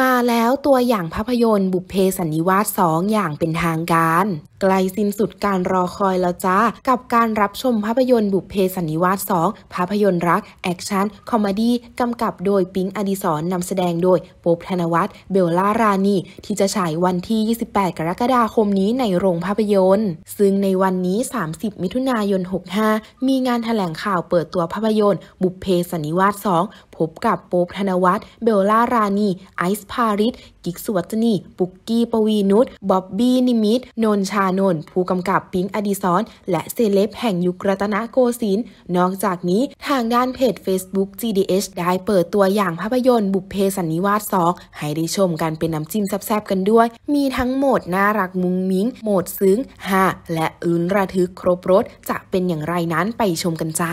มาแล้วตัวอย่างภาพยนตร์บุพเพสันนิวาสสองอย่างเป็นทางการ ใกล้สิ้นสุดการรอคอยแล้วจ้ากับการรับชมภาพยนตร์บุพเพสันนิวาสสองภาพยนตร์รักแอคชั่นคอมเมดี้กำกับโดยปิงอดิศรนำแสดงโดยโป๊บธนวัฒน์เบลล่ารานีที่จะฉายวันที่ 28 กรกฎาคมนี้ในโรงภาพยนตร์ ซึ่งในวันนี้ 30มิถุนายน65มีงานแถลงข่าวเปิดตัวภาพยนตร์ บุพเพสันนิวาสสองบกับโป๊บธนวัฒน์เบลล่ารานี ไอซ์พาริสกิกสุวัจนีปุกกี้ปวีนุชบ๊อบบี้นิมิตนนชานนผู้กำกับพิงค์อดีซอนและเซเลบแห่งยุครัตนโกสินทร์นอกจากนี้ทางด้านเพจ Facebook GDH ได้เปิดตัวอย่างภาพยนตร์บุพเพสันนิวาสซอกให้ได้ชมกันเป็นน้ำจิ้มแซ่บๆกันด้วย มีทั้งโหมดน่ารักมุ้งมิ้งโหมดซึ้งฮาและอื้นระทึกครบรถจะเป็นอย่างไรนั้นไปชมกันจ้า